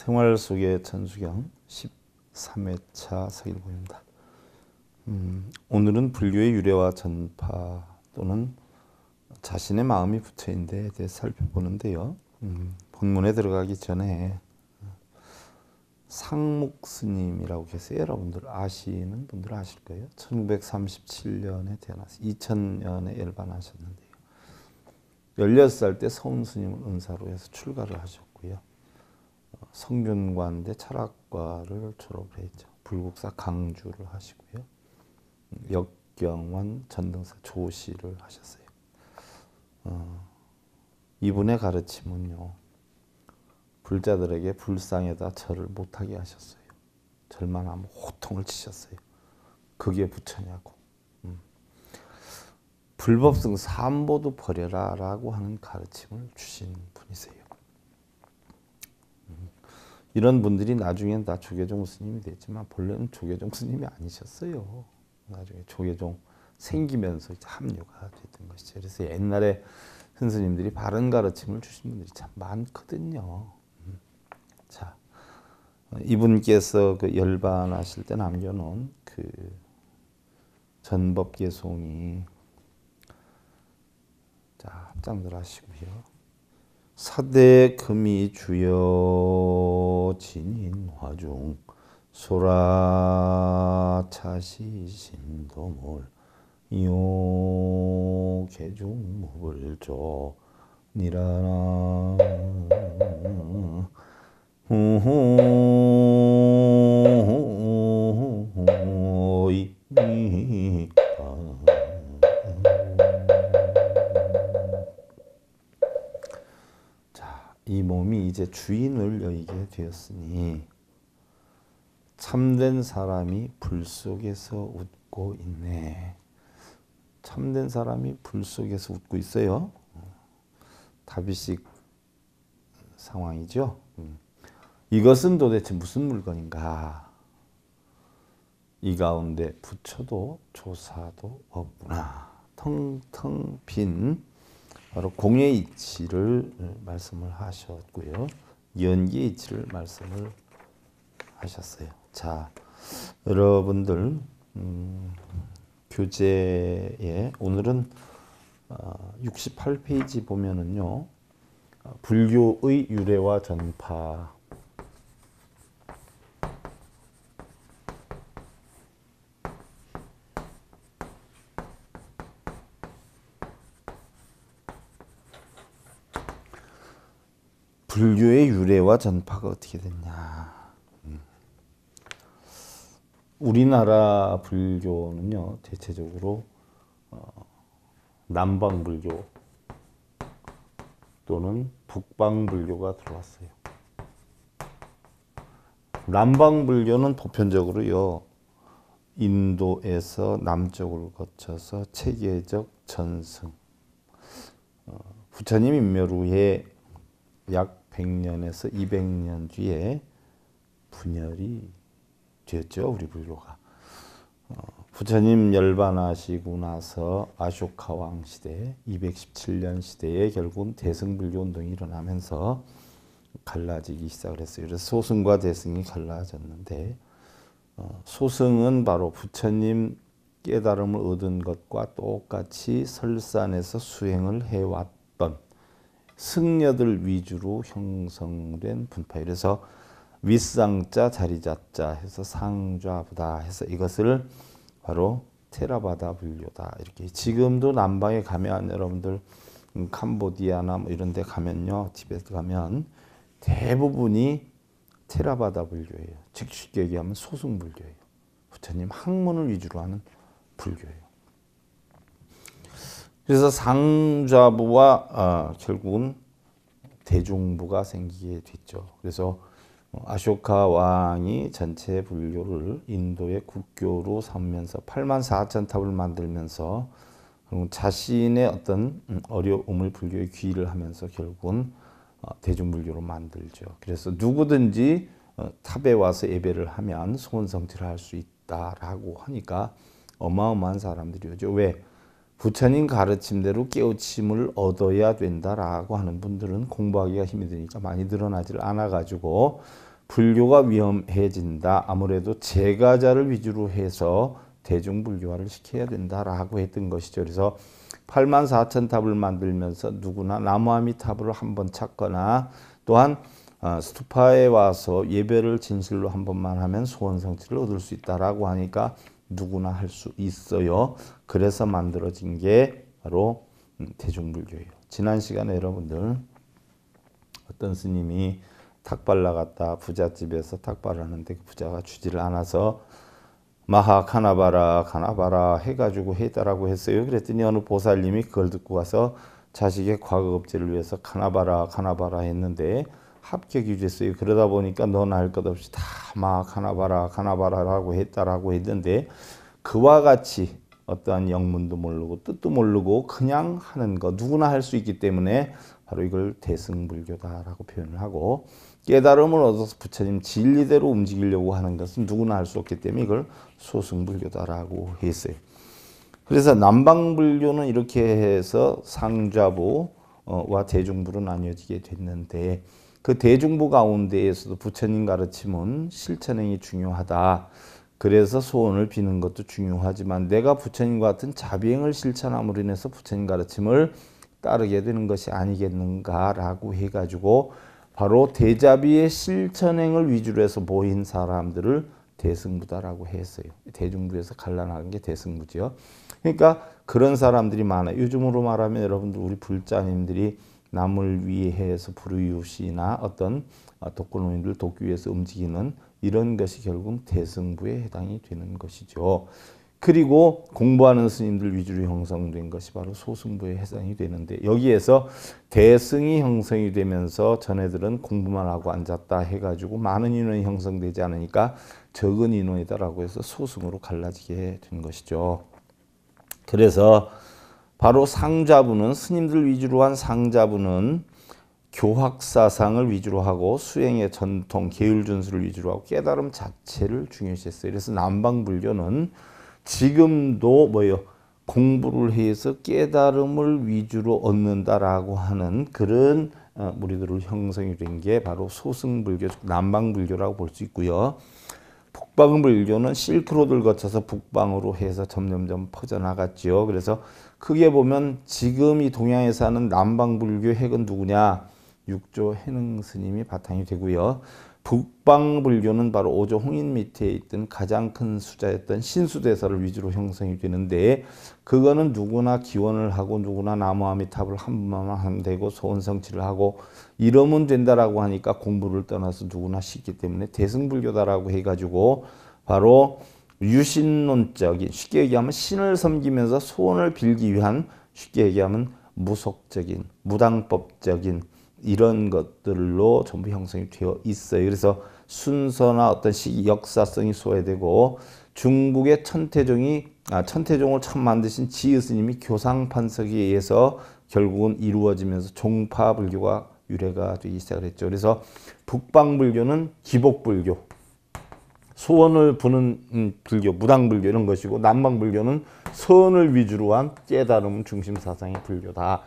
생활 속의 천수경 13회차 서일보입니다. 음, 오늘은 불교의 유래와 전파 또는 자신의 마음이 붙어있 데에 대해 살펴보는데요. 음, 본문에 들어가기 전에 상목스님이라고 계세요. 여러분들 아시는 분들 아실 거예요. 1937년에 태어나서 2000년에 열반하셨는데요. 16살 때 서운스님을 은사로 해서 출가를 하셨고요. 성균관대 철학과를 졸업했죠 불국사 강주를 하시고요. 역경원 전등사 조시를 하셨어요. 어, 이분의 가르침은요. 불자들에게 불상에다 절을 못하게 하셨어요. 절만 하면 호통을 치셨어요. 그게 부처냐고. 음. 불법승 삼보도 버려라 라고 하는 가르침을 주신 이런 분들이 나중에는 다 조계종 스님이 됐지만 본래는 조계종 스님이 아니셨어요. 나중에 조계종 생기면서 이제 합류가 됐던 것이죠. 그래서 옛날에 선생님들이 바른 가르침을 주신 분들이 참 많거든요. 음. 자, 어, 이분께서 그 열반하실 때 남겨놓은 그 전법계송이 자, 합들 하시고요. 사대 금이 주여 진인화중 소라 차시신도몰 요오 개중무불조 니라나 우호이 몸이 이제 주인을 여기게 되었으니 참된 사람이 불 속에서 웃고 있네. 참된 사람이 불 속에서 웃고 있어요. 다비식 상황이죠. 음. 이것은 도대체 무슨 물건인가? 이 가운데 부처도 조사도 없구나. 텅텅 빈 바로 공의 이치를 말씀을 하셨고요. 연기의 이치를 말씀을 하셨어요. 자, 여러분들 음, 교재에 오늘은 68페이지 어, 보면은요. 어, 불교의 유래와 전파 불교의 유래와 전파가 어떻게 됐냐. 음. 우리나라 불교는요, 대체적으로 어, 남방 불교 또는 북방 불교가 들어왔어요. 남방 불교는 보편적으로요, 인도에서 남쪽을 거쳐서 체계적 전승. 어, 부처님 임멸 후에 약 100년에서 200년 뒤에 분열이 됐죠. 우리 부유로가. 어, 부처님 열반하시고 나서 아쇼카 왕 시대 217년 시대에 결국은 대승불교 운동이 일어나면서 갈라지기 시작을 했어요. 그래서 소승과 대승이 갈라졌는데 어, 소승은 바로 부처님 깨달음을 얻은 것과 똑같이 설산에서 수행을 해왔 승려들 위주로 형성된 분파. 그래서 윗상자 자리자자 해서 상좌부다 해서 이것을 바로 테라바다 분류다 이렇게 지금도 남방에 가면 여러분들 음, 캄보디아나 뭐 이런데 가면요 티베트 가면 대부분이 테라바다 분류예요. 즉 쉽게 얘기하면 소승 불교예요. 부처님 학문을 위주로 하는 불교예요. 그래서 상좌부와 아, 결국은 대중부가 생기게 됐죠. 그래서 아쇼카 왕이 전체 불교를 인도의 국교로 삼면서 8만 4천 탑을 만들면서 자신의 어떤 음, 어려움을 불교에 귀의를 하면서 결국은 어, 대중불교로 만들죠. 그래서 누구든지 어, 탑에 와서 예배를 하면 소원성취를 할 수 있다라고 하니까 어마어마한 사람들이죠. 왜? 부처님 가르침대로 깨우침을 얻어야 된다라고 하는 분들은 공부하기가 힘이 드니까 많이 늘어나질 않아가지고 불교가 위험해진다. 아무래도 제가자를 위주로 해서 대중불교화를 시켜야 된다라고 했던 것이죠. 그래서 8만 4천 탑을 만들면서 누구나 나무아미 탑을 한번 찾거나 또한 어, 스투파에 와서 예배를 진실로 한 번만 하면 소원성취를 얻을 수 있다라고 하니까 누구나 할 수 있어요. 그래서 만들어진 게 바로 음, 대중불교예요. 지난 시간에 여러분들 어떤 스님이 탁발 나갔다 부잣집에서 탁발하는데 그 부자가 주지를 않아서 마하 가나바라 가나바라 해가지고 해달라고 했어요. 그랬더니 어느 보살님이 그걸 듣고 가서 자식의 과거 업제를 위해서 가나바라 가나바라 했는데 합격 유지했어요. 그러다 보니까 너나 할 것 없이 다 막 하나 봐라 하나 봐라라고 했다라고 했는데 그와 같이 어떠한 영문도 모르고 뜻도 모르고 그냥 하는 것 누구나 할 수 있기 때문에 바로 이걸 대승불교다라고 표현을 하고 깨달음을 얻어서 부처님 진리대로 움직이려고 하는 것은 누구나 할 수 없기 때문에 이걸 소승불교다라고 했어요. 그래서 남방불교는 이렇게 해서 상좌부와 대중부로 나뉘어지게 됐는데 그 대중부 가운데에서도 부처님 가르침은 실천행이 중요하다. 그래서 소원을 비는 것도 중요하지만 내가 부처님과 같은 자비행을 실천함으로 인해서 부처님 가르침을 따르게 되는 것이 아니겠는가라고 해가지고 바로 대자비의 실천행을 위주로 해서 모인 사람들을 대승부다라고 했어요. 대중부에서 갈라나간 게 대승부지요. 그러니까 그런 사람들이 많아요. 요즘으로 말하면 여러분들 우리 불자님들이 남을 위해서 불우이웃이나 어떤 어, 독거노인들 돕기 위해서 움직이는 이런 것이 결국 대승부에 해당이 되는 것이죠. 그리고 공부하는 스님들 위주로 형성된 것이 바로 소승부에 해당이 되는데 여기에서 대승이 형성이 되면서 전애들은 공부만 하고 앉았다 해가지고 많은 인원이 형성되지 않으니까 적은 인원이다라고 해서 소승으로 갈라지게 된 것이죠. 그래서 바로 상자부는 스님들 위주로 한 상자부는 교학 사상을 위주로 하고 수행의 전통, 계율 준수를 위주로 하고 깨달음 자체를 중요시했어요. 그래서 남방불교는 지금도 뭐요 공부를 해서 깨달음을 위주로 얻는다라고 하는 그런 어, 무리들을 형성이 된 게 바로 소승불교, 남방불교라고 볼 수 있고요. 북방 불교는 실크로드를 거쳐서 북방으로 해서 점점점 퍼져나갔지 그래서 크게 보면 지금 이 동양에 사는 남방 불교 핵은 누구냐? 육조 해능 스님이 바탕이 되고요. 북방불교는 바로 오조 홍인 밑에 있던 가장 큰 수자였던 신수대사를 위주로 형성이 되는데 그거는 누구나 기원을 하고 누구나 나무아미탑을 한 번만 하면 되고 소원성취를 하고 이러면 된다라고 하니까 공부를 떠나서 누구나 쉽기 때문에 대승불교다라고 해가지고 바로 유신론적인 쉽게 얘기하면 신을 섬기면서 소원을 빌기 위한 쉽게 얘기하면 무속적인 무당법적인 이런 것들로 전부 형성이 되어 있어요. 그래서 순서나 어떤 시 역사성이 소외되고 중국의 천태종이 아, 천태종을 처 만드신 지의 스님이 교상판석에 의해서 결국은 이루어지면서 종파 불교가 유래가 되기 시작 했죠. 그래서 북방 불교는 기복 불교, 소원을 부는 음, 불교, 무당 불교 이런 것이고 남방 불교는 소을 위주로 한 깨달음 중심 사상의 불교다.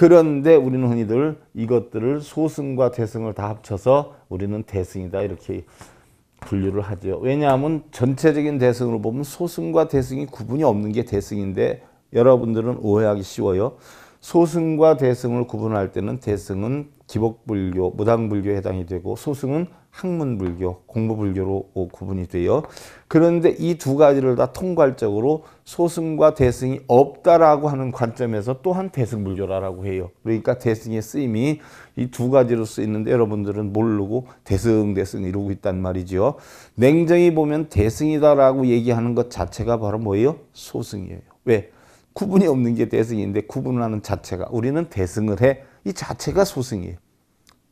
그런데 우리는 흔히들 이것들을 소승과 대승을 다 합쳐서 우리는 대승이다 이렇게 분류를 하죠. 왜냐하면 전체적인 대승으로 보면 소승과 대승이 구분이 없는 게 대승인데 여러분들은 오해하기 쉬워요. 소승과 대승을 구분할 때는 대승은 기복불교, 무당불교에 해당이 되고 소승은 학문 불교, 공부 불교로 구분이 돼요. 그런데 이 두 가지를 다 통괄적으로 소승과 대승이 없다라고 하는 관점에서 또한 대승 불교라고 해요. 그러니까 대승의 쓰임이 이 두 가지로 쓰이는데 여러분들은 모르고 대승 대승 이러고 있단 말이죠 냉정히 보면 대승이다라고 얘기하는 것 자체가 바로 뭐예요? 소승이에요. 왜? 구분이 없는 게 대승인데 구분하는 자체가 우리는 대승을 해. 이 자체가 소승이에요.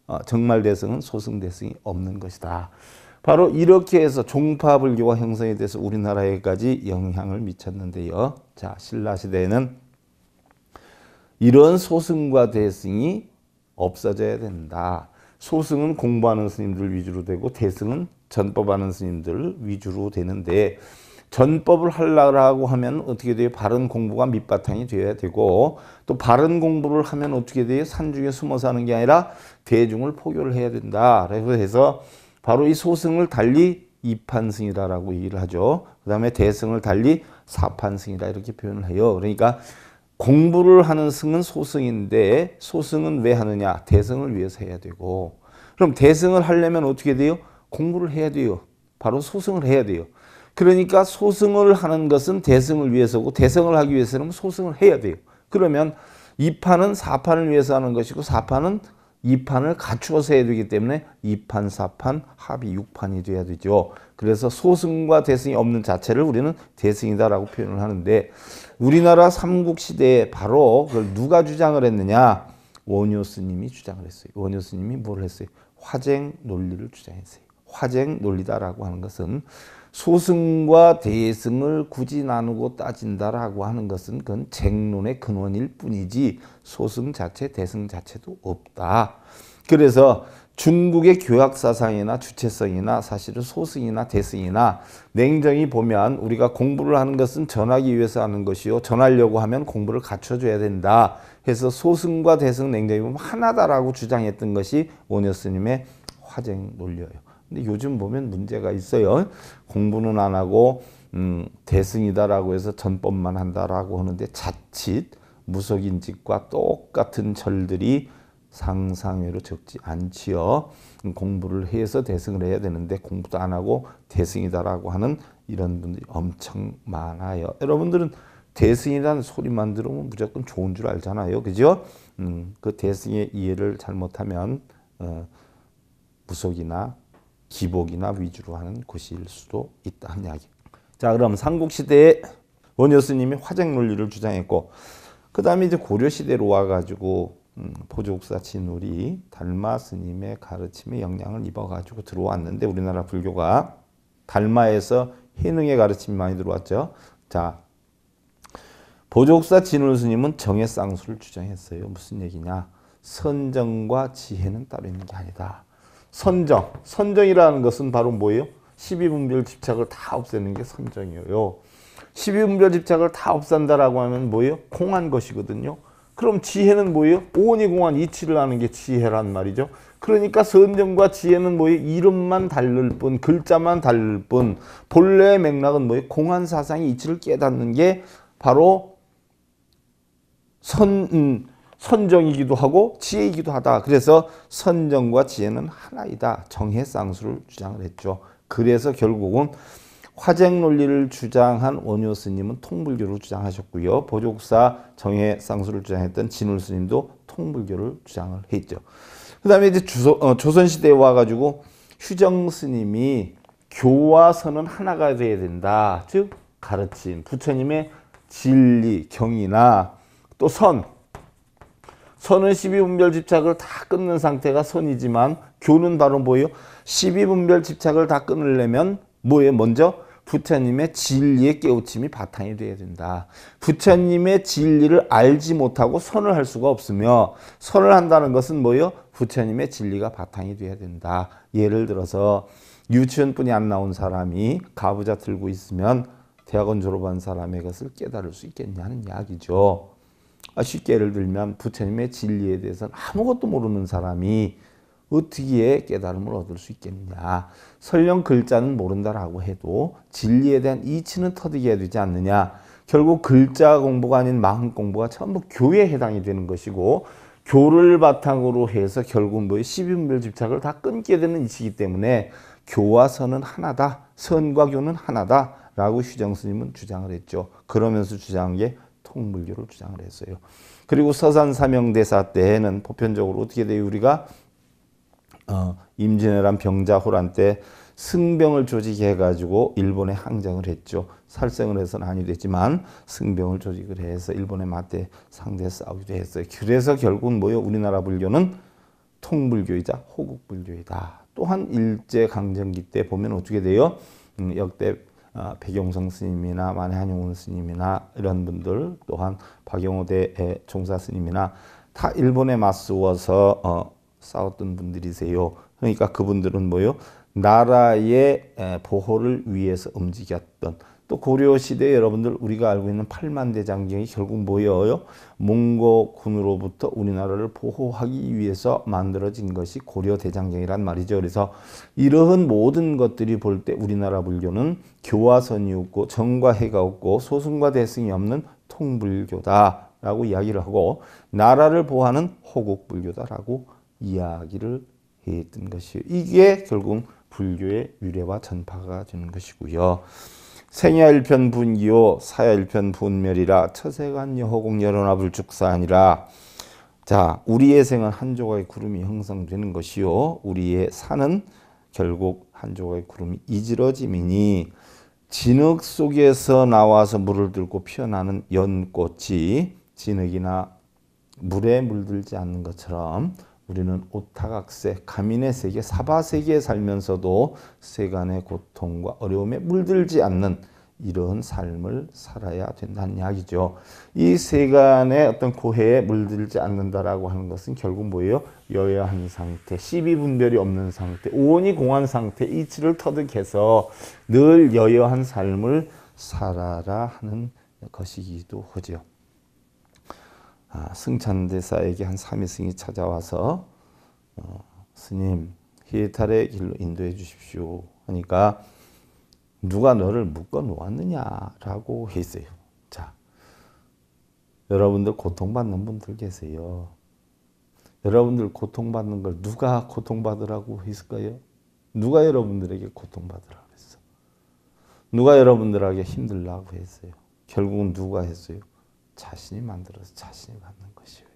어, 정말 대성은 소승 대성이 없는 것이다. 바로 이렇게 해서 종파 불교가 형성이 돼서 우리나라에까지 영향을 미쳤는데요. 자, 신라 시대에는 이런 소승과 대승이 없어져야 된다. 소승은 공부하는 스님들 위주로 되고 대승은 전법하는 스님들 위주로 되는데 전법을 하려고 하면 어떻게 돼요? 바른 공부가 밑바탕이 되어야 되고 또 바른 공부를 하면 어떻게 돼요? 산중에 숨어 사는 게 아니라 대중을 포교를 해야 된다. 라고 해서 바로 이 소승을 달리 이판승이다라고 얘기를 하죠. 그 다음에 대승을 달리 사판승이다 이렇게 표현을 해요. 그러니까 공부를 하는 승은 소승인데 소승은 왜 하느냐? 대승을 위해서 해야 되고 그럼 대승을 하려면 어떻게 돼요? 공부를 해야 돼요. 바로 소승을 해야 돼요. 그러니까 소승을 하는 것은 대승을 위해서고 대승을 하기 위해서는 소승을 해야 돼요. 그러면 2판은 4판을 위해서 하는 것이고 4판은 2판을 갖추어서 해야 되기 때문에 2판, 4판, 합이 6판이 돼야 되죠. 그래서 소승과 대승이 없는 자체를 우리는 대승이다라고 표현을 하는데 우리나라 삼국 시대에 바로 그걸 누가 주장을 했느냐? 원효스님이 주장을 했어요. 원효스님이 뭘 했어요? 화쟁 논리를 주장했어요. 화쟁 논리다라고 하는 것은 소승과 대승을 굳이 나누고 따진다라고 하는 것은 그건 쟁론의 근원일 뿐이지 소승 자체 대승 자체도 없다. 그래서 중국의 교학 사상이나 주체성이나 사실은 소승이나 대승이나 냉정히 보면 우리가 공부를 하는 것은 전하기 위해서 하는 것이요 전하려고 하면 공부를 갖춰줘야 된다 해서 소승과 대승 냉정히 보면 하나다라고 주장했던 것이 원효스님의 화쟁 논리예요. 근데 요즘 보면 문제가 있어요. 공부는 안 하고 음, 대승이다라고 해서 전법만 한다라고 하는데 자칫 무속인집과 똑같은 절들이 상상외로 적지 않지요. 공부를 해서 대승을 해야 되는데 공부도 안 하고 대승이다라고 하는 이런 분들이 엄청 많아요. 여러분들은 대승이라는 소리만 들으면 무조건 좋은 줄 알잖아요. 그죠? 음, 그 대승의 이해를 잘못하면 어, 무속이나 기복이나 위주로 하는 곳일 수도 있다는 이야기. 자, 그럼 삼국시대에 원효스님이 화쟁 논리를 주장했고 그 다음에 이제 고려시대로 와가지고 음, 포조국사 진울이 달마 스님의 가르침에 영향을 입어가지고 들어왔는데 우리나라 불교가 달마에서 해능의 가르침이 많이 들어왔죠. 자, 보조국사 진울 스님은 정의 쌍수를 주장했어요. 무슨 얘기냐? 선정과 지혜는 따로 있는 게 아니다. 선정. 선정이라는 것은 바로 뭐예요? 12분별 집착을 다 없애는 게 선정이에요. 12분별 집착을 다 없앤다라고 하면 뭐예요? 공한 것이거든요. 그럼 지혜는 뭐예요? 오이 공한 이치를 하는 게 지혜란 말이죠. 그러니까 선정과 지혜는 뭐예요? 이름만 다를 뿐, 글자만 다를 뿐, 본래의 맥락은 뭐예요? 공한 사상의 이치를 깨닫는 게 바로 선, 음, 선정이기도 하고 지혜이기도 하다. 그래서 선정과 지혜는 하나이다. 정해 쌍수를 주장을 했죠. 그래서 결국은 화쟁 논리를 주장한 원효 스님은 통불교를 주장하셨고요. 보족사 정해 쌍수를 주장했던 진울 스님도 통불교를 주장을 했죠. 그 다음에 이제 어, 조선시대에 와가지고 휴정 스님이 교화서는 하나가 돼야 된다. 즉, 가르침, 부처님의 진리, 경이나 또 선, 선은 12분별 집착을 다 끊는 상태가 선이지만 교는 바로 뭐예요? 12분별 집착을 다 끊으려면 뭐예요? 먼저 부처님의 진리의 깨우침이 바탕이 되야 된다. 부처님의 진리를 알지 못하고 선을 할 수가 없으며 선을 한다는 것은 뭐예요? 부처님의 진리가 바탕이 되야 된다. 예를 들어서 유치원뿐이 안 나온 사람이 가부좌 들고 있으면 대학원 졸업한 사람의 것을 깨달을 수 있겠냐는 이야기죠. 아, 쉽게 예를 들면 부처님의 진리에 대해서는 아무것도 모르는 사람이 어떻게 깨달음을 얻을 수 있겠느냐. 설령 글자는 모른다라고 해도 진리에 대한 이치는 터득해야 되지 않느냐. 결국 글자 공부가 아닌 마음 공부가 전부 교에 회 해당이 되는 것이고 교를 바탕으로 해서 결국 뭐의 시인별 집착을 다 끊게 되는 이치이기 때문에 교와 선은 하나다. 선과 교는 하나다. 라고 휴정 스님은 주장을 했죠. 그러면서 주장한 게 통물교를 주장을 했어요. 그리고 서산사명대사 때에는 보편적으로 어떻게 돼요? 우리가 어, 임진왜란 병자호란 때 승병을 조직해가지고 일본에 항쟁을 했죠. 살생을 해서는 아니 됐지만 승병을 조직을 해서 일본에 맞대 상대 싸우기도 했어요. 그래서 결국은 뭐요? 우리나라 불교는 통불교이자 호국불교이다. 또한 일제강점기 때 보면 어떻게 돼요? 음, 역대 아, 백용성 스님이나 만한용운 해 스님이나 이런 분들 또한 박영호 대총사 스님이나 다 일본에 맞서워서 어, 싸웠던 분들이세요. 그러니까 그분들은 뭐요? 나라의 보호를 위해서 움직였던 또 고려시대 에 여러분들 우리가 알고 있는 팔만대 장경이 결국 뭐예요? 몽고군으로부터 우리나라를 보호하기 위해서 만들어진 것이 고려대장경이란 말이죠. 그래서 이러한 모든 것들이 볼 때 우리나라 불교는 교화선이 없고 정과 해가 없고 소승과 대승이 없는 통불교다라고 이야기를 하고 나라를 보호하는 호국불교다라고 이야기를 했던 것이 이게 결국 불교의 유래와 전파가 되는 것이고요. 생야 일편 분기요 사야 일편 분멸이라 처세간 여호공 여론화 불축사아니라자 우리의 생은 한 조각의 구름이 형성되는 것이요 우리의 산은 결국 한 조각의 구름이 이지러짐이니 진흙 속에서 나와서 물을 들고 피어나는 연꽃이 진흙이나 물에 물들지 않는 것처럼 우리는 오타각세, 가민의 세계, 사바 세계에 살면서도 세간의 고통과 어려움에 물들지 않는 이런 삶을 살아야 된다는 이야기죠. 이 세간의 어떤 고해에 물들지 않는다라고 하는 것은 결국 뭐예요? 여야한 상태, 시비 분별이 없는 상태, 오온이 공한 상태, 이치를 터득해서 늘 여여한 삶을 살아라 하는 것이기도 하죠. 아, 승찬대사에게 한 사미승이 찾아와서 어, 스님 히에탈의 길로 인도해 주십시오 하니까 누가 너를 묶어 놓았느냐라고 했어요. 자, 여러분들 고통받는 분들 계세요. 여러분들 고통받는 걸 누가 고통받으라고 했을까요? 누가 여러분들에게 고통받으라고 했어? 누가 여러분들에게 힘들라고 했어요? 결국은 누가 했어요? 자신이 만들어서 자신이 받는 것이에요.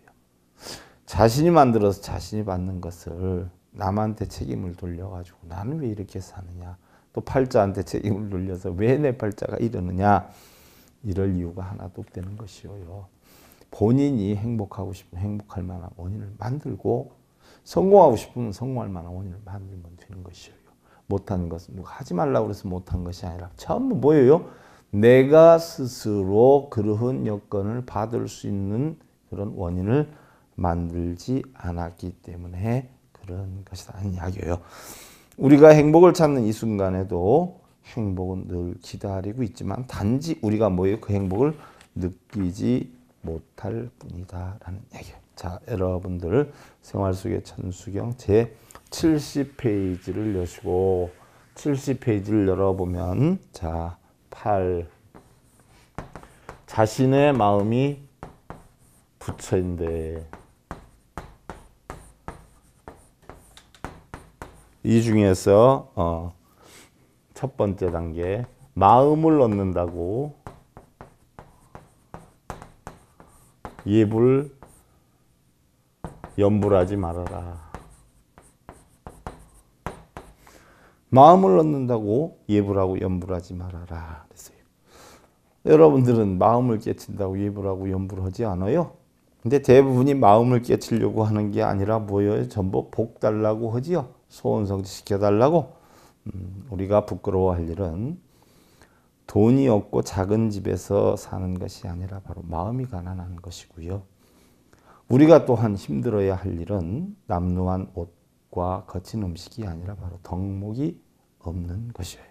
자신이 만들어서 자신이 받는 것을 남한테 책임을 돌려가지고 나는 왜 이렇게 사느냐 또 팔자한테 책임을 돌려서 왜 내 팔자가 이러느냐 이럴 이유가 하나도 없다는 것이요. 본인이 행복하고 싶으면 행복할 만한 원인을 만들고 성공하고 싶으면 성공할 만한 원인을 만들면 되는 것이요. 못하는 것은 누가 하지 말라고 해서 못한 것이 아니라 전부 뭐예요? 내가 스스로 그러한 여건을 받을 수 있는 그런 원인을 만들지 않았기 때문에 그런 것이다 하는 이야기예요. 우리가 행복을 찾는 이 순간에도 행복은 늘 기다리고 있지만 단지 우리가 뭐예그 행복을 느끼지 못할 뿐이다라는 얘기예요. 자, 여러분들 생활 속의 천수경 제 70페이지를 여시고 70페이지를 열어보면 자8 자신의 마음이 부처인데 이 중에서 어, 첫 번째 단계 마음을 얻는다고 예불 연불하지 말아라. 마음을 얻는다고 예불하고 염불하지 말아라. 그랬어요. 여러분들은 마음을 깨친다고 예불하고 연불하지 않아요? 근데 대부분이 마음을 깨치려고 하는 게 아니라 뭐예요? 전부 복 달라고 하지요. 소원성취 시켜달라고. 음, 우리가 부끄러워할 일은 돈이 없고 작은 집에서 사는 것이 아니라 바로 마음이 가난한 것이고요. 우리가 또한 힘들어야 할 일은 남루한 옷, 과 거친 음식이 아니라 바로 덕목이 없는 것이에요.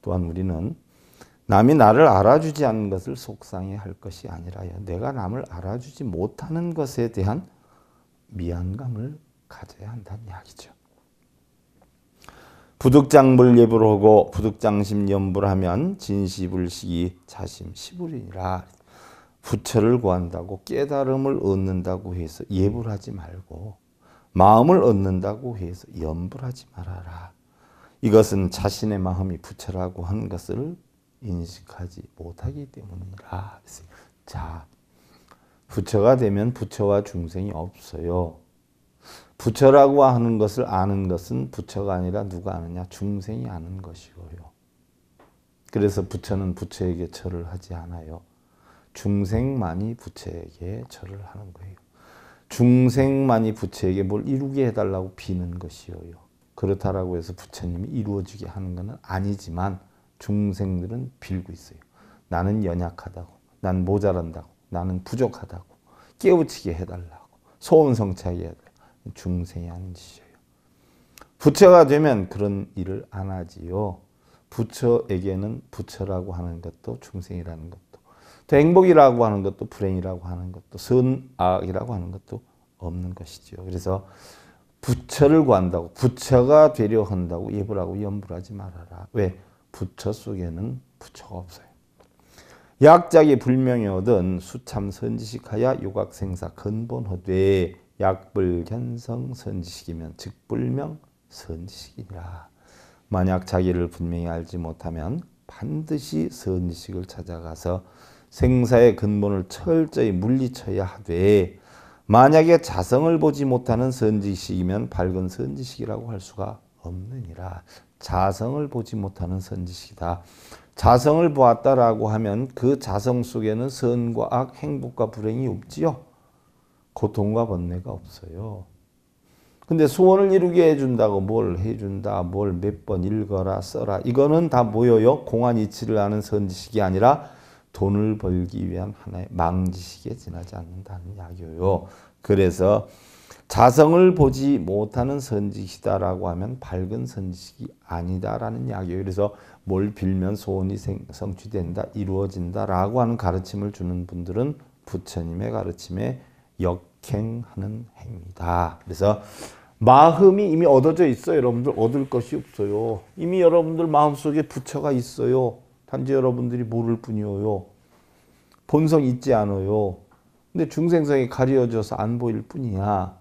또한 우리는 남이 나를 알아주지 않는 것을 속상해 할 것이 아니라요. 내가 남을 알아주지 못하는 것에 대한 미안감을 가져야 한다는 이야기죠. 부득장불 예불 하고 부득장심 염불 하면 진시불식이 자심시불이라 부처를 구한다고 깨달음을 얻는다고 해서 예불하지 말고 마음을 얻는다고 해서 염불하지 말아라. 이것은 자신의 마음이 부처라고 한 것을 인식하지 못하기 때문이라. 자, 부처가 되면 부처와 중생이 없어요. 부처라고 하는 것을 아는 것은 부처가 아니라 누가 아느냐? 중생이 아는 것이고요. 그래서 부처는 부처에게 절을 하지 않아요. 중생만이 부처에게 절을 하는 거예요. 중생만이 부처에게 뭘 이루게 해달라고 비는 것이요 그렇다라고 해서 부처님이 이루어지게 하는 것은 아니지만 중생들은 빌고 있어요. 나는 연약하다고, 난 모자란다고, 나는 부족하다고, 깨우치게 해달라고, 소원성취하게 해달라고. 중생이 하는 짓이에요. 부처가 되면 그런 일을 안 하지요. 부처에게는 부처라고 하는 것도 중생이라는 것또 행복이라고 하는 것도 불행이라고 하는 것도 선악이라고 하는 것도 없는 것이죠. 그래서 부처를 구한다고 부처가 되려 한다고 예불하고 염불하지 말아라. 왜? 부처 속에는 부처가 없어요. 약작이 불명이 얻은 수참 선지식하야 요각생사 근본허되 약불견성 선지식이면 즉불명 선지식이라. 만약 자기를 분명히 알지 못하면 반드시 선지식을 찾아가서 생사의 근본을 철저히 물리쳐야 하되 만약에 자성을 보지 못하는 선지식이면 밝은 선지식이라고 할 수가 없느니라. 자성을 보지 못하는 선지식이다. 자성을 보았다라고 하면 그 자성 속에는 선과 악, 행복과 불행이 없지요. 고통과 번뇌가 없어요. 근데 소원을 이루게 해준다고 뭘 해준다, 뭘 몇 번 읽어라, 써라. 이거는 다 뭐여요? 공안이치를 아는 선지식이 아니라 돈을 벌기 위한 하나의 망지식에 지나지 않는다는 약요요. 그래서 자성을 보지 못하는 선지식이다라고 하면 밝은 선지식이 아니다라는 약이에요. 그래서 뭘 빌면 소원이 생, 성취된다, 이루어진다라고 하는 가르침을 주는 분들은 부처님의 가르침에 역행하는 행위다. 그래서 마음이 이미 얻어져 있어요. 여러분들 얻을 것이 없어요. 이미 여러분들 마음속에 부처가 있어요. 단지 여러분들이 모를 뿐이에요. 본성 있지 않아요. 근데 중생성이 가려져서 안 보일 뿐이야.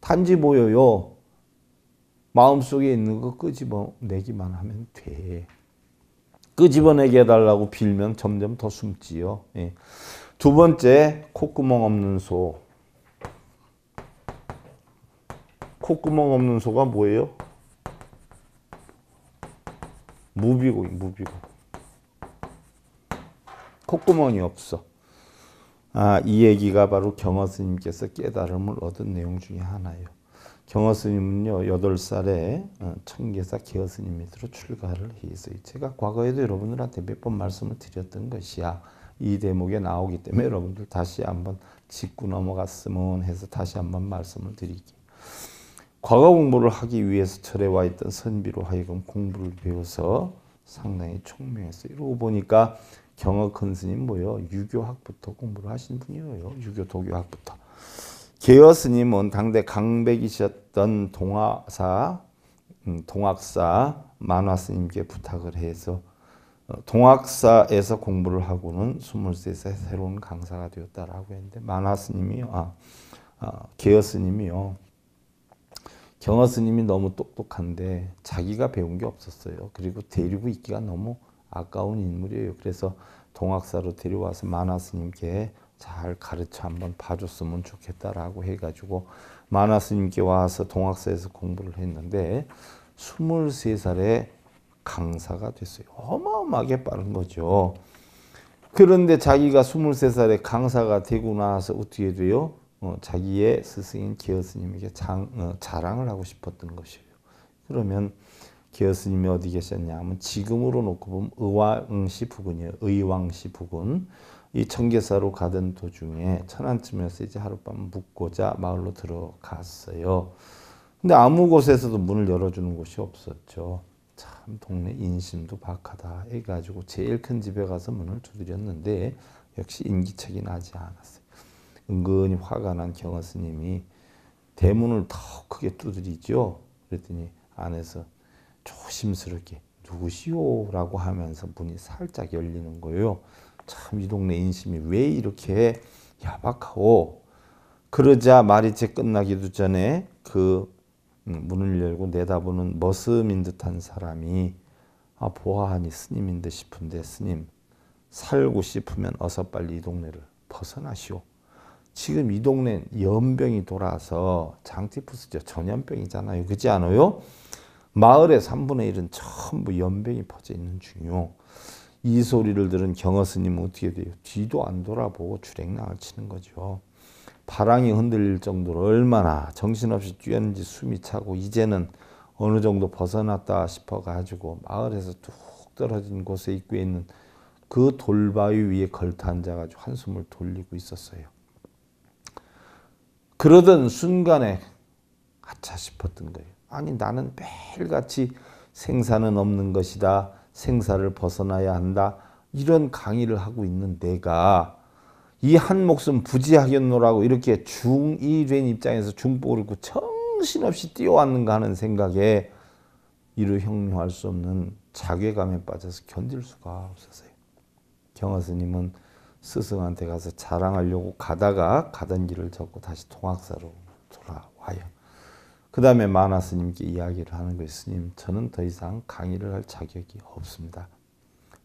단지 보여요. 마음속에 있는 거 끄집어내기만 하면 돼. 끄집어내게 해달라고 빌면 점점 더 숨지요. 예. 두 번째, 콧구멍 없는 소. 콧구멍 없는 소가 뭐예요? 무비고, 무비고. 콧구멍이 없어. 아, 이 얘기가 바로 경어 스님께서 깨달음을 얻은 내용 중에 하나예요. 경어 스님은요, 8살에 어, 청계사 개어 스님 밑으로 출가를 했어요. 제가 과거에도 여러분들한테 몇 번 말씀을 드렸던 것이야. 이 대목에 나오기 때문에 여러분들 다시 한번 짚고 넘어갔으면 해서 다시 한번 말씀을 드릴게 과거 공부를 하기 위해서 절에 와 있던 선비로 하여금 공부를 배워서 상당히 총명했어요. 이러고 보니까 경어큰 스님 뭐요? 유교학부터 공부를 하신 분이에요. 유교 도교학부터. 계어 스님은 당대 강백이셨던 동화사, 음, 동학사 만화 스님께 부탁을 해서 어, 동학사에서 공부를 하고는 23세 새로운 강사가 되었다라고 했는데 만화 스님이요. 아, 아 계어 스님이요. 경어 스님이 너무 똑똑한데 자기가 배운 게 없었어요. 그리고 데리고 있기가 너무 아까운 인물이에요. 그래서 동학사로 데려와서 마나스님께 잘 가르쳐 한번 봐줬으면 좋겠다라고 해가지고 마나스님께 와서 동학사에서 공부를 했는데 23살에 강사가 됐어요. 어마어마하게 빠른 거죠. 그런데 자기가 23살에 강사가 되고 나서 어떻게 돼요? 어, 자기의 스승인 기어 스님에게 장, 어, 자랑을 하고 싶었던 것이에요. 그러면 기어스님이 어디 계셨냐 하면 지금으로 놓고 보면 의왕시 부근이에요. 의왕시 부근. 이 청계사로 가던 도중에 천안쯤에서 이제 하룻밤 묵고자 마을로 들어갔어요. 근데 아무 곳에서도 문을 열어주는 곳이 없었죠. 참 동네 인심도 박하다 해가지고 제일 큰 집에 가서 문을 두드렸는데 역시 인기척이 나지 않았어요. 은근히 화가 난 경어 스님이 대문을 더 크게 두드리죠. 그랬더니 안에서 조심스럽게 누구시오라고 하면서 문이 살짝 열리는 거예요. 참 이 동네 인심이 왜 이렇게 야박하오? 그러자 말이 채 끝나기도 전에 그 음, 문을 열고 내다보는 머슴인 듯한 사람이 아 보아하니 스님인데 싶은데 스님 살고 싶으면 어서 빨리 이 동네를 벗어나시오. 지금 이 동네 연병이 돌아서 장티푸스죠 전염병이잖아요. 그지 않아요? 마을의 3분의 1은 전부 연병이 퍼져 있는 중이요. 이 소리를 들은 경어 스님은 어떻게 돼요? 뒤도 안 돌아보고 주랭낭을 치는 거죠. 바랑이 흔들릴 정도로 얼마나 정신없이 뛰었는지 숨이 차고 이제는 어느 정도 벗어났다 싶어 가지고 마을에서 툭 떨어진 곳에 입구에 있는 그 돌바위 위에 걸터 앉아 가지고 한숨을 돌리고 있었어요. 그러던 순간에 가짜 싶었던 거예요. 아니 나는 매일같이 생사는 없는 것이다. 생사를 벗어나야 한다. 이런 강의를 하고 있는 내가 이 한 목숨 부지하겠노라고 이렇게 중이 된 입장에서 중복을 입고 정신없이 뛰어왔는가 하는 생각에 이를 형용할 수 없는 자괴감에 빠져서 견딜 수가 없었어요. 경화 스님은 스승한테 가서 자랑하려고 가다가 가던 길을 접고 다시 통학사로 돌아와요. 그 다음에 마나 스님께 이야기를 하는 거예요. 스님, 저는 더 이상 강의를 할 자격이 없습니다.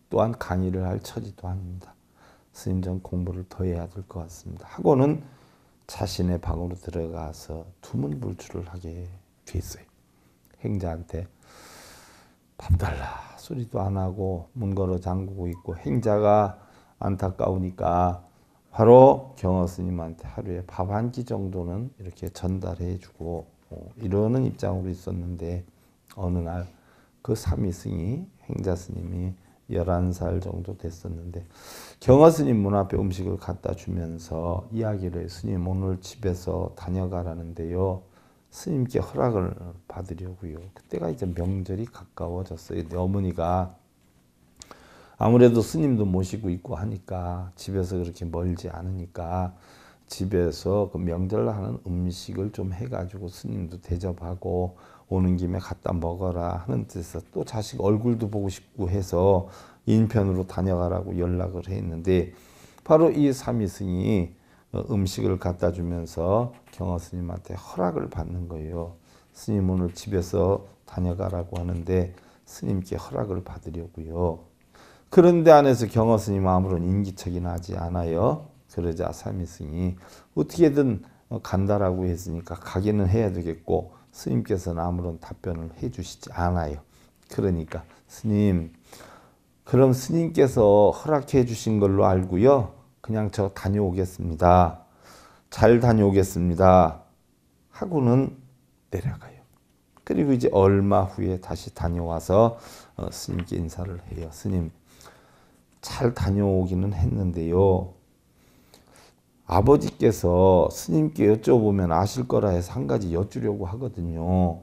또한 강의를 할 처지도 아닙니다. 스님, 전 공부를 더 해야 될 것 같습니다. 하고는 자신의 방으로 들어가서 두문불출을 하게 돼 있어요. 행자한테 밥 달라 소리도 안 하고 문 걸어 잠그고 있고 행자가 안타까우니까 바로 경어 스님한테 하루에 밥 한 끼 정도는 이렇게 전달해 주고 어, 이러는 입장으로 있었는데 어느 날 그 삼위승이 행자스님이 11살 정도 됐었는데 경화스님 문 앞에 음식을 갖다 주면서 이야기를 해 스님 오늘 집에서 다녀가라는데요. 스님께 허락을 받으려고요. 그때가 이제 명절이 가까워졌어요. 어머니가 아무래도 스님도 모시고 있고 하니까 집에서 그렇게 멀지 않으니까 집에서 그 명절 하는 음식을 좀 해가지고 스님도 대접하고 오는 김에 갖다 먹어라 하는 뜻에서 또 자식 얼굴도 보고 싶고 해서 인편으로 다녀가라고 연락을 했는데 바로 이 삼이승이 어, 음식을 갖다 주면서 경어 스님한테 허락을 받는 거예요. 스님 오늘 집에서 다녀가라고 하는데 스님께 허락을 받으려고요. 그런데 안에서 경어 스님 아무런 인기척이나 지 않아요. 그러자 삼위승이 어떻게든 어, 간다라고 했으니까 가기는 해야 되겠고 스님께서는 아무런 답변을 해주시지 않아요. 그러니까 스님 그럼 스님께서 허락해 주신 걸로 알고요. 그냥 저 다녀오겠습니다. 잘 다녀오겠습니다. 하고는 내려가요. 그리고 이제 얼마 후에 다시 다녀와서 어, 스님께 인사를 해요. 스님 잘 다녀오기는 했는데요. 아버지께서 스님께 여쭤보면 아실 거라 해서 한 가지 여쭈려고 하거든요.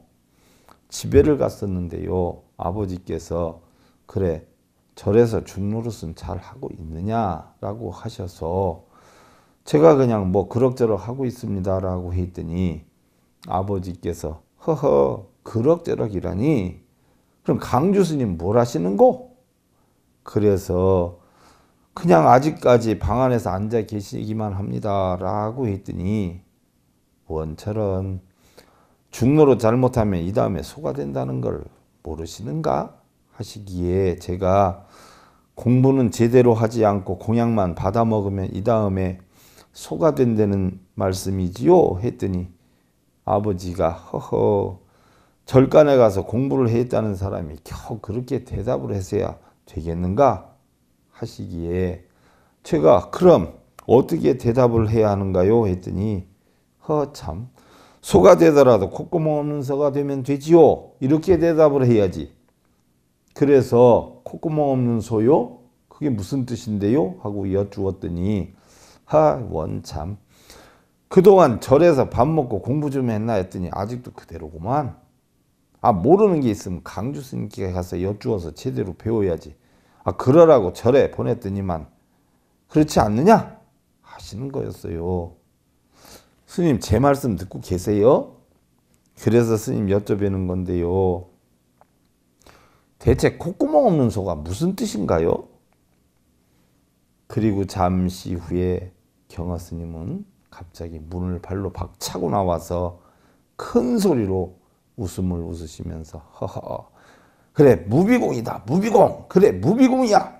집에를 갔었는데요. 아버지께서 그래 절에서 준노릇은 잘 하고 있느냐라고 하셔서 제가 그냥 뭐 그럭저럭 하고 있습니다라고 했더니 아버지께서 허허 그럭저럭이라니 그럼 강주 스님 뭘하시는 거? 그래서 그냥 아직까지 방 안에서 앉아 계시기만 합니다. 라고 했더니 원철은 중노로 잘못하면 이 다음에 소가 된다는 걸 모르시는가? 하시기에 제가 공부는 제대로 하지 않고 공양만 받아 먹으면 이 다음에 소가 된다는 말씀이지요? 했더니 아버지가 허허 절간에 가서 공부를 했다는 사람이 겨우 그렇게 대답을 해서야 되겠는가? 하시기에 제가 그럼 어떻게 대답을 해야 하는가요? 했더니 허 참 소가 되더라도 콧구멍 없는 소가 되면 되지요. 이렇게 대답을 해야지. 그래서 콧구멍 없는 소요? 그게 무슨 뜻인데요? 하고 여쭈었더니 하 원참 그동안 절에서 밥 먹고 공부 좀 했나 했더니 아직도 그대로구만. 아 모르는 게 있으면 강주 스님께 가서 여쭈어서 제대로 배워야지. 아, 그러라고 절에 보냈더니만 그렇지 않느냐 하시는 거였어요. 스님 제 말씀 듣고 계세요? 그래서 스님 여쭤보는 건데요. 대체 콧구멍 없는 소가 무슨 뜻인가요? 그리고 잠시 후에 경화 스님은 갑자기 문을 발로 박차고 나와서 큰 소리로 웃음을 웃으시면서 허허 그래 무비공이다 무비공 그래 무비공이야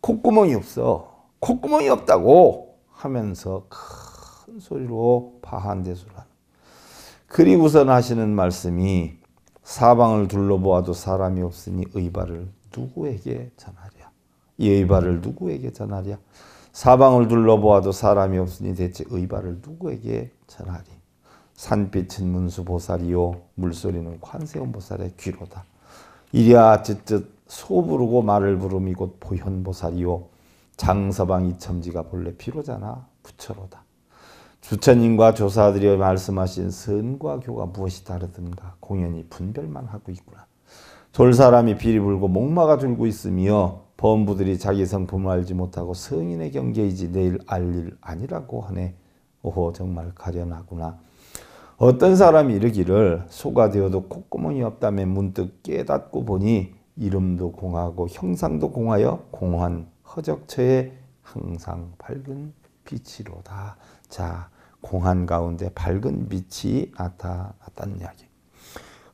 콧구멍이 없어 콧구멍이 없다고 하면서 큰 소리로 파한대수를 그리고선 하시는 말씀이 사방을 둘러보아도 사람이 없으니 의발을 누구에게 전하랴 이 의발을 누구에게 전하랴 사방을 둘러보아도 사람이 없으니 대체 의발을 누구에게 전하리 산빛은 문수보살이요 물소리는 관세음보살의 귀로다 이랴 쯧쯧 소 부르고 말을 부름이 곧 보현보살이요 장서방 이첨지가 본래 피로잖아 부처로다. 주처님과 조사들이 말씀하신 선과 교가 무엇이 다르든가 공연히 분별만 하고 있구나. 돌사람이 비리 불고 목마가 줄고 있으며 범부들이 자기 성품을 알지 못하고 성인의 경계이지 내일 알일 아니라고 하네. 오호 정말 가련하구나. 어떤 사람이 이르기를 소가 되어도 콧구멍이 없다며 문득 깨닫고 보니 이름도 공하고 형상도 공하여 공한 허적처에 항상 밝은 빛이로다. 자, 공한 가운데 밝은 빛이 나타났다는 이야기.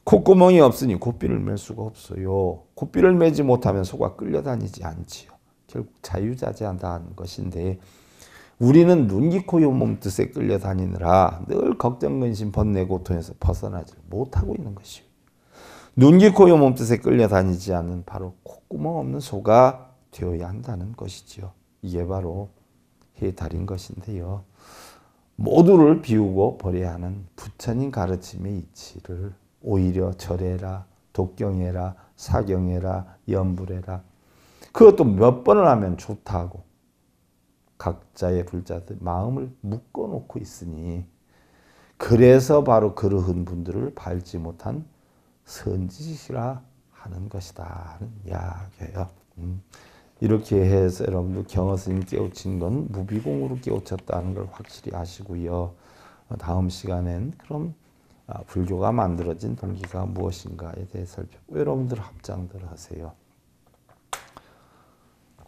콧구멍이 없으니 고삐를 맬 수가 없어요. 고삐를 매지 못하면 소가 끌려다니지 않지요. 결국 자유자재한다는 것인데 우리는 눈기코요 몸뜻에 끌려다니느라 늘 걱정 근심 번뇌 고통에서 벗어나질 못하고 있는 것이요. 눈기코요 몸뜻에 끌려다니지 않는 바로 콧구멍 없는 소가 되어야 한다는 것이지요. 이게 바로 해달인 것인데요. 모두를 비우고 버려야 하는 부처님 가르침의 이치를 오히려 절해라, 독경해라, 사경해라, 염불해라. 그것도 몇 번을 하면 좋다고 각자의 불자들 마음을 묶어놓고 있으니 그래서 바로 그러한 분들을 밟지 못한 선지시라 하는 것이다 하는 이야기예요. 음. 이렇게 해서 여러분들 경어스님 깨우친 건 무비공으로 깨우쳤다는 걸 확실히 아시고요. 다음 시간엔 그럼 아, 불교가 만들어진 동기가 무엇인가에 대해 살펴보고 여러분들 합장들 하세요.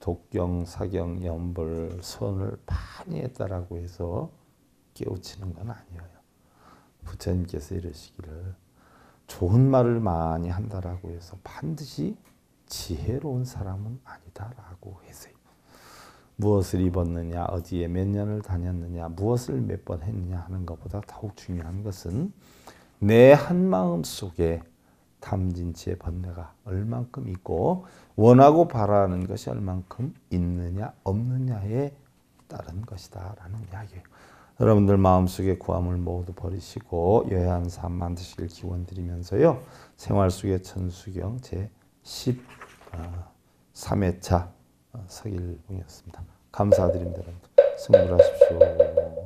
독경, 사경, 연불 선을 많이 했다라고 해서 깨우치는 건 아니에요. 부처님께서 이러시기를 좋은 말을 많이 한다라고 해서 반드시 지혜로운 사람은 아니다라고 했어요. 무엇을 입었느냐, 어디에 몇 년을 다녔느냐, 무엇을 몇 번 했느냐 하는 것보다 더욱 중요한 것은 내 한마음 속에 탐진치의 번뇌가 얼만큼 있고 원하고 바라는 것이 얼만큼 있느냐 없느냐에 따른 것이다 라는 이야기예요. 여러분들 마음속에 구함을 모두 버리시고 여한 삶 만드시길 기원 드리면서요. 생활 속의 천수경 제 13회차 어, 어, 서일봉이었습니다. 감사드립니다. 여러분. 승부하십시오.